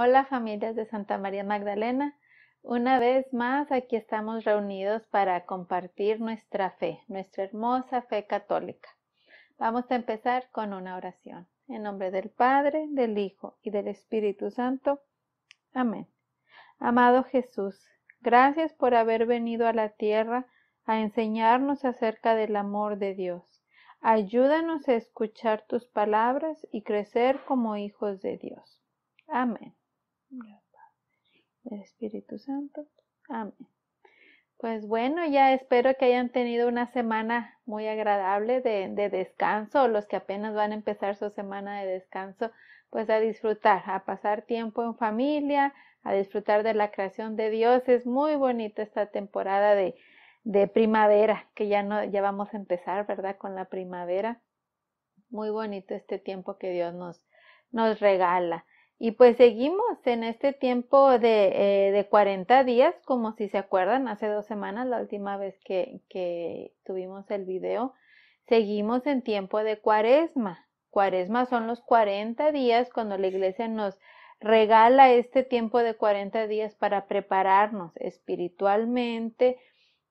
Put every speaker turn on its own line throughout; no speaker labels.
Hola familias de Santa María Magdalena. Una vez más aquí estamos reunidos para compartir nuestra fe, nuestra hermosa fe católica. Vamos a empezar con una oración. En nombre del Padre, del Hijo y del Espíritu Santo. Amén. Amado Jesús, gracias por haber venido a la tierra a enseñarnos acerca del amor de Dios. Ayúdanos a escuchar tus palabras y crecer como hijos de Dios. Amén el Espíritu Santo. Amén. Pues bueno, ya espero que hayan tenido una semana muy agradable de, descanso. Los que apenas van a empezar su semana de descanso, pues a disfrutar, a pasar tiempo en familia, a disfrutar de la creación de Dios. Es muy bonita esta temporada de, de primavera, que ya no, ya vamos a empezar, ¿verdad? Con la primavera. Muy bonito este tiempo que Dios nos, nos regala. Y pues seguimos en este tiempo de, eh, de 40 días, como si se acuerdan, hace dos semanas, la última vez que, que tuvimos el video, seguimos en tiempo de cuaresma. Cuaresma son los 40 días cuando la iglesia nos regala este tiempo de 40 días para prepararnos espiritualmente,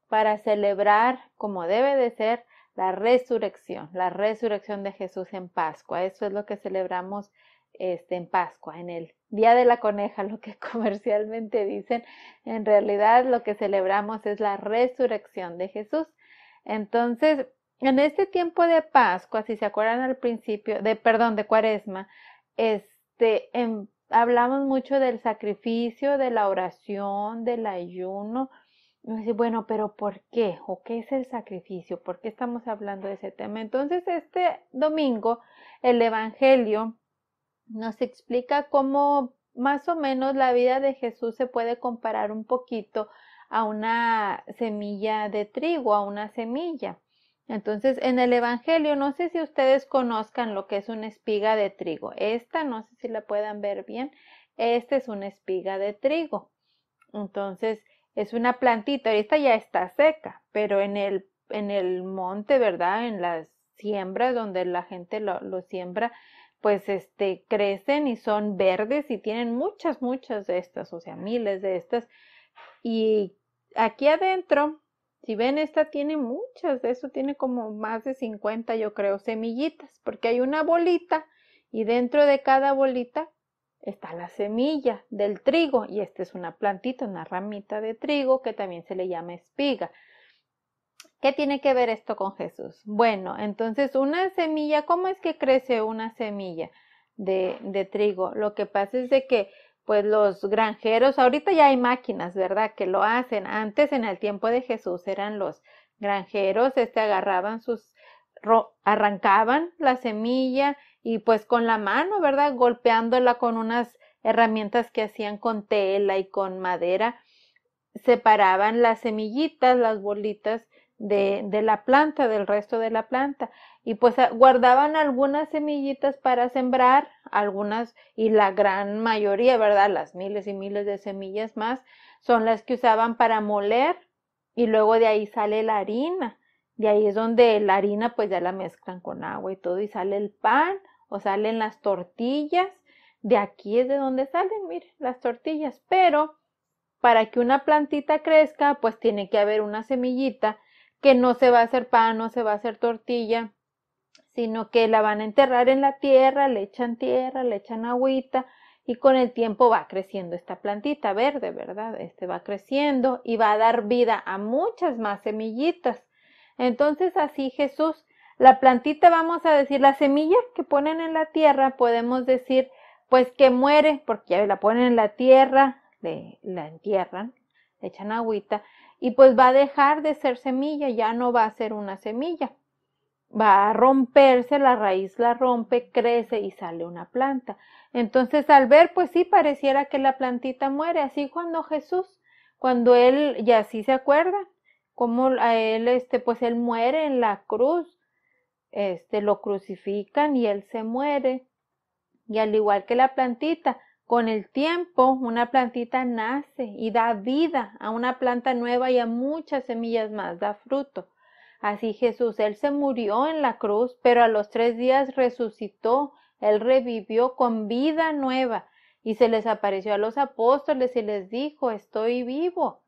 para celebrar como debe de ser la resurrección, la resurrección de Jesús en Pascua. Eso es lo que celebramos este, en Pascua, en el Día de la Coneja, lo que comercialmente dicen, en realidad lo que celebramos es la resurrección de Jesús. Entonces, en este tiempo de Pascua, si se acuerdan al principio, de perdón, de Cuaresma, este, em, hablamos mucho del sacrificio, de la oración, del ayuno. bueno, pero ¿por qué? ¿O qué es el sacrificio? ¿Por qué estamos hablando de ese tema? Entonces, este domingo, el Evangelio nos explica cómo más o menos la vida de Jesús se puede comparar un poquito a una semilla de trigo, a una semilla. Entonces, en el Evangelio, no sé si ustedes conozcan lo que es una espiga de trigo. Esta, no sé si la puedan ver bien, esta es una espiga de trigo. Entonces, es una plantita, esta ya está seca, pero en el, en el monte, ¿verdad? En las siembras donde la gente lo siembra, pues este, crecen y son verdes y tienen muchas, muchas de estas, o sea, miles de estas. Y aquí adentro, si ven, esta tiene muchas de eso, tiene como más de 50, yo creo, semillitas, porque hay una bolita y dentro de cada bolita está la semilla del trigo y esta es una plantita, una ramita de trigo que también se le llama espiga. ¿Qué tiene que ver esto con Jesús? Bueno, entonces una semilla, ¿cómo es que crece una semilla de, trigo? Lo que pasa es de que pues los granjeros, ahorita ya hay máquinas, ¿verdad? Que lo hacen. Antes en el tiempo de Jesús eran los granjeros, este agarraban sus, arrancaban la semilla y pues con la mano, ¿verdad? Golpeándola con unas herramientas que hacían con tela y con madera, separaban las semillitas, las bolitas de, la planta, del resto de la planta. Y pues ah, guardaban algunas semillitas para sembrar, algunas y la gran mayoría, ¿verdad? Las miles y miles de semillas más son las que usaban para moler y luego de ahí sale la harina. De ahí es donde la harina pues ya la mezclan con agua y todo y sale el pan o salen las tortillas. De aquí es de donde salen, miren, las tortillas. Pero para que una plantita crezca pues tiene que haber una semillita que no se va a hacer pan, no se va a hacer tortilla, sino que la van a enterrar en la tierra, le echan tierra, le echan agüita y con el tiempo va creciendo esta plantita verde, ¿verdad? Este va creciendo y va a dar vida a muchas más semillitas. Entonces así Jesús, la plantita vamos a decir, la semilla que ponen en la tierra, podemos decir pues que muere, porque ya la ponen en la tierra, le, la entierran, le echan agüita y pues va a dejar de ser semilla, ya no va a ser una semilla. Va a romperse, la raíz la rompe, crece y sale una planta. Entonces al ver, pues sí, pareciera que la plantita muere, así cuando Jesús, cuando él, y así se acuerda, como a él, este, pues él muere en la cruz, este, lo crucifican y él se muere. Y al igual que la plantita, con el tiempo, una plantita nace y da vida a una planta nueva y a muchas semillas más, da fruto. Así Jesús, Él se murió en la cruz, pero a los tres días resucitó, Él revivió con vida nueva y se les apareció a los apóstoles y les dijo, estoy vivo.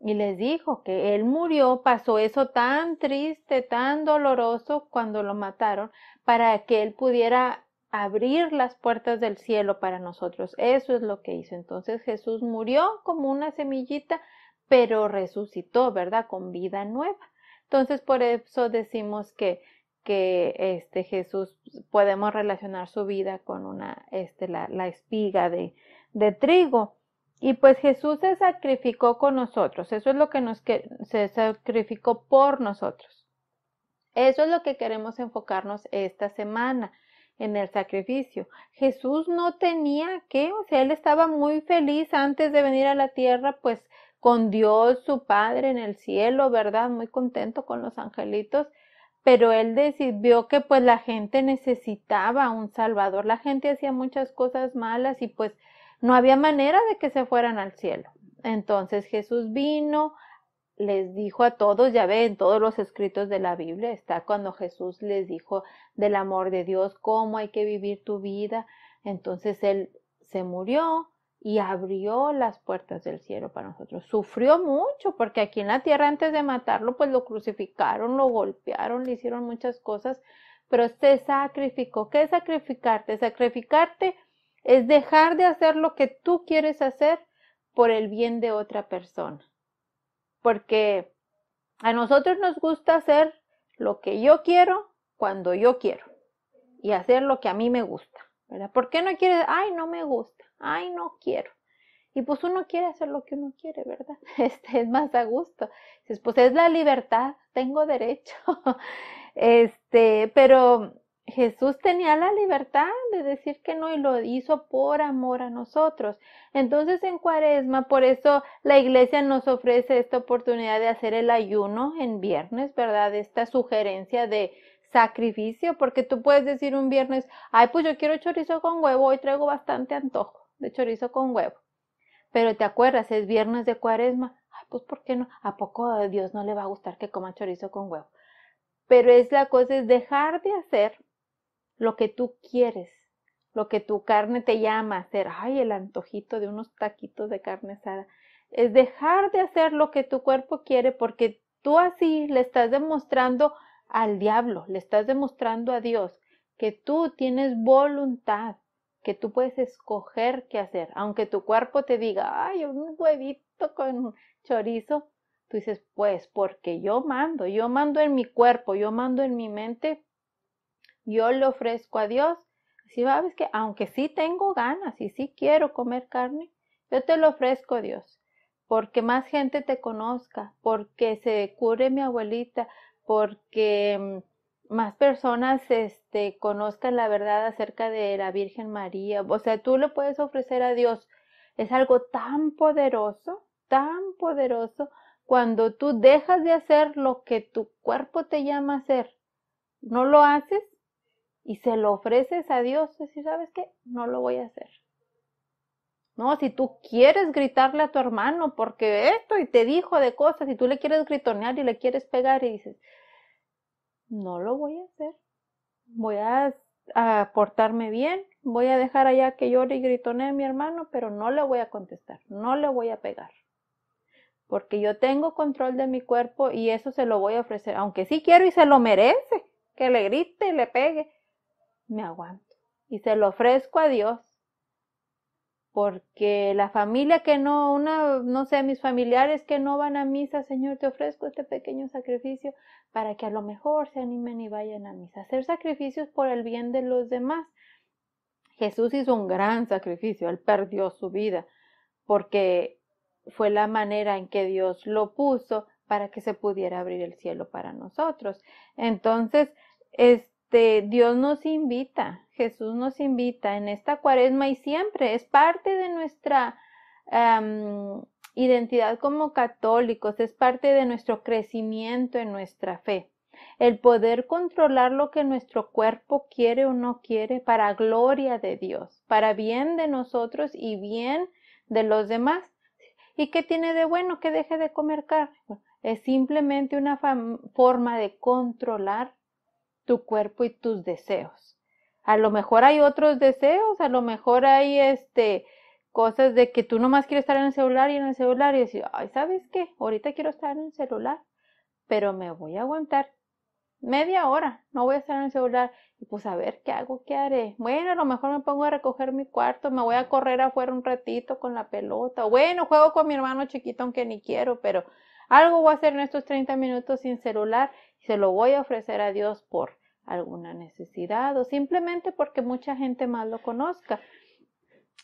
Y les dijo que Él murió, pasó eso tan triste, tan doloroso cuando lo mataron, para que Él pudiera abrir las puertas del cielo para nosotros. Eso es lo que hizo. Entonces Jesús murió como una semillita, pero resucitó, ¿verdad? Con vida nueva. Entonces por eso decimos que, que este, Jesús pues, podemos relacionar su vida con una, este, la, la espiga de, de trigo. Y pues Jesús se sacrificó con nosotros. Eso es lo que nos que, se sacrificó por nosotros. Eso es lo que queremos enfocarnos esta semana en el sacrificio. Jesús no tenía que, o sea, él estaba muy feliz antes de venir a la tierra, pues con Dios, su Padre en el cielo, ¿verdad? Muy contento con los angelitos, pero él decidió que pues la gente necesitaba un Salvador, la gente hacía muchas cosas malas y pues no había manera de que se fueran al cielo. Entonces Jesús vino, les dijo a todos, ya ven, todos los escritos de la Biblia está cuando Jesús les dijo del amor de Dios, cómo hay que vivir tu vida. Entonces Él se murió y abrió las puertas del cielo para nosotros. Sufrió mucho porque aquí en la tierra antes de matarlo, pues lo crucificaron, lo golpearon, le hicieron muchas cosas, pero se sacrificó. ¿Qué es sacrificarte? Sacrificarte es dejar de hacer lo que tú quieres hacer por el bien de otra persona porque a nosotros nos gusta hacer lo que yo quiero cuando yo quiero y hacer lo que a mí me gusta, ¿verdad? ¿Por qué no quiere? Ay, no me gusta, ay, no quiero. Y pues uno quiere hacer lo que uno quiere, ¿verdad? Este es más a gusto. Pues es la libertad, tengo derecho. Este, pero Jesús tenía la libertad de decir que no y lo hizo por amor a nosotros. Entonces en cuaresma, por eso la iglesia nos ofrece esta oportunidad de hacer el ayuno en viernes, ¿verdad? Esta sugerencia de sacrificio, porque tú puedes decir un viernes, ay, pues yo quiero chorizo con huevo, hoy traigo bastante antojo de chorizo con huevo. Pero te acuerdas, es viernes de cuaresma, ay, pues ¿por qué no? ¿A poco a Dios no le va a gustar que coma chorizo con huevo? Pero es la cosa, es dejar de hacer lo que tú quieres, lo que tu carne te llama a hacer. Ay, el antojito de unos taquitos de carne asada. Es dejar de hacer lo que tu cuerpo quiere porque tú así le estás demostrando al diablo, le estás demostrando a Dios que tú tienes voluntad, que tú puedes escoger qué hacer. Aunque tu cuerpo te diga, ay, un huevito con chorizo, tú dices, pues porque yo mando, yo mando en mi cuerpo, yo mando en mi mente, yo le ofrezco a Dios. Si sabes que aunque sí tengo ganas y sí quiero comer carne, yo te lo ofrezco a Dios, porque más gente te conozca, porque se cure mi abuelita, porque mm, más personas este, conozcan la verdad acerca de la Virgen María. O sea, tú le puedes ofrecer a Dios. Es algo tan poderoso, tan poderoso, cuando tú dejas de hacer lo que tu cuerpo te llama a hacer. No lo haces y se lo ofreces a Dios, decir, ¿sabes qué? No lo voy a hacer. No, si tú quieres gritarle a tu hermano porque esto y te dijo de cosas y tú le quieres gritonear y le quieres pegar y dices, no lo voy a hacer. Voy a, a portarme bien, voy a dejar allá que llore y gritonee a mi hermano, pero no le voy a contestar, no le voy a pegar porque yo tengo control de mi cuerpo y eso se lo voy a ofrecer, aunque sí quiero y se lo merece, que le grite y le pegue, me aguanto y se lo ofrezco a Dios. Porque la familia que no, una, no sé, mis familiares que no van a misa, Señor, te ofrezco este pequeño sacrificio para que a lo mejor se animen y vayan a misa. Hacer sacrificios por el bien de los demás. Jesús hizo un gran sacrificio, él perdió su vida, porque fue la manera en que Dios lo puso para que se pudiera abrir el cielo para nosotros. Entonces, es, este, Dios nos invita, Jesús nos invita en esta cuaresma y siempre es parte de nuestra identidad como católicos, es parte de nuestro crecimiento en nuestra fe. El poder controlar lo que nuestro cuerpo quiere o no quiere para gloria de Dios, para bien de nosotros y bien de los demás. ¿Y qué tiene de bueno que deje de comer carne? Es simplemente una forma de controlar tu cuerpo y tus deseos. A lo mejor hay otros deseos, a lo mejor hay este cosas de que tú nomás quieres estar en el celular y en el celular y decir, ay, ¿sabes qué? Ahorita quiero estar en el celular, pero me voy a aguantar media hora, no voy a estar en el celular. Y pues a ver qué hago, qué haré. Bueno, a lo mejor me pongo a recoger mi cuarto, me voy a correr afuera un ratito con la pelota. Bueno, juego con mi hermano chiquito aunque ni quiero, pero algo voy a hacer en estos 30 minutos sin celular y se lo voy a ofrecer a Dios por alguna necesidad o simplemente porque mucha gente más lo conozca.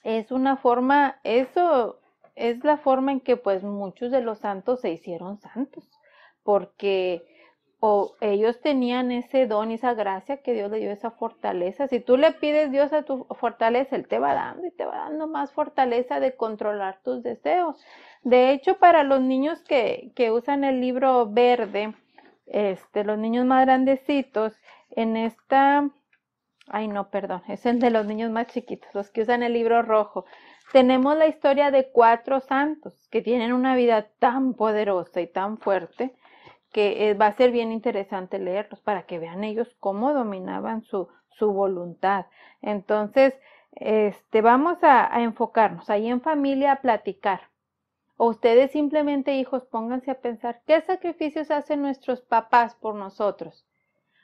Es una forma, eso es la forma en que pues muchos de los santos se hicieron santos, porque o ellos tenían ese don, y esa gracia que Dios le dio, esa fortaleza. Si tú le pides Dios a tu fortaleza, Él te va dando y te va dando más fortaleza de controlar tus deseos. De hecho, para los niños que, que usan el libro verde, este, los niños más grandecitos, en esta, ay no, perdón, es el de los niños más chiquitos, los que usan el libro rojo. Tenemos la historia de cuatro santos que tienen una vida tan poderosa y tan fuerte que eh, va a ser bien interesante leerlos para que vean ellos cómo dominaban su, su voluntad. Entonces, este, vamos a, a enfocarnos ahí en familia a platicar. O ustedes simplemente, hijos, pónganse a pensar qué sacrificios hacen nuestros papás por nosotros.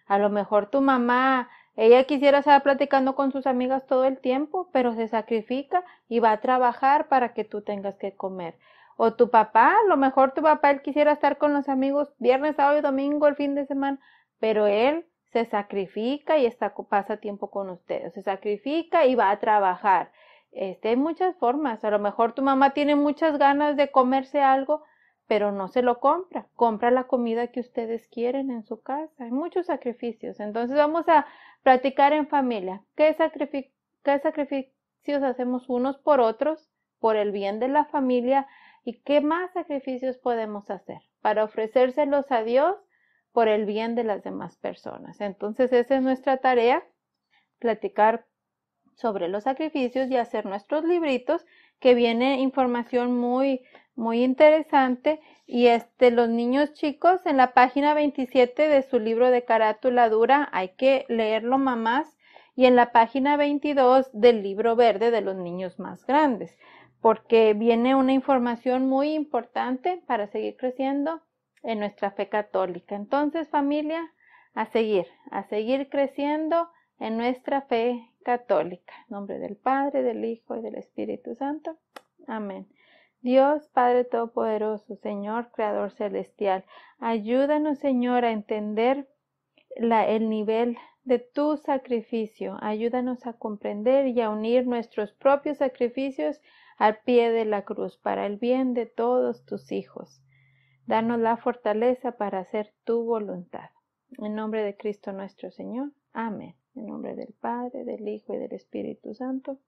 A lo mejor tu mamá, ella quisiera estar platicando con sus amigas todo el tiempo, pero se sacrifica y va a trabajar para que tú tengas que comer. O tu papá, a lo mejor tu papá, él quisiera estar con los amigos viernes, sábado y domingo, el fin de semana, pero él se sacrifica y pasa tiempo con ustedes, se sacrifica y va a trabajar. Este, hay muchas formas, a lo mejor tu mamá tiene muchas ganas de comerse algo, pero no se lo compra, compra la comida que ustedes quieren en su casa. Hay muchos sacrificios. Entonces vamos a platicar en familia. ¿Qué, sacrificios hacemos unos por otros por el bien de la familia? ¿Y qué más sacrificios podemos hacer para ofrecérselos a Dios por el bien de las demás personas? Entonces esa es nuestra tarea, platicar sobre los sacrificios y hacer nuestros libritos que viene información muy muy interesante. Y este, los niños chicos, en la página 27 de su libro de carátula dura, hay que leerlo mamás, y en la página 22 del libro verde de los niños más grandes, porque viene una información muy importante para seguir creciendo en nuestra fe católica. Entonces, familia, a seguir, a seguir creciendo en nuestra fe católica. En nombre del Padre, del Hijo y del Espíritu Santo. Amén. Dios Padre Todopoderoso, Señor Creador Celestial, ayúdanos Señor a entender el nivel de tu sacrificio. Ayúdanos a comprender y a unir nuestros propios sacrificios al pie de la cruz para el bien de todos tus hijos. Danos la fortaleza para hacer tu voluntad. En nombre de Cristo nuestro Señor. Amén. En nombre del Padre, del Hijo y del Espíritu Santo.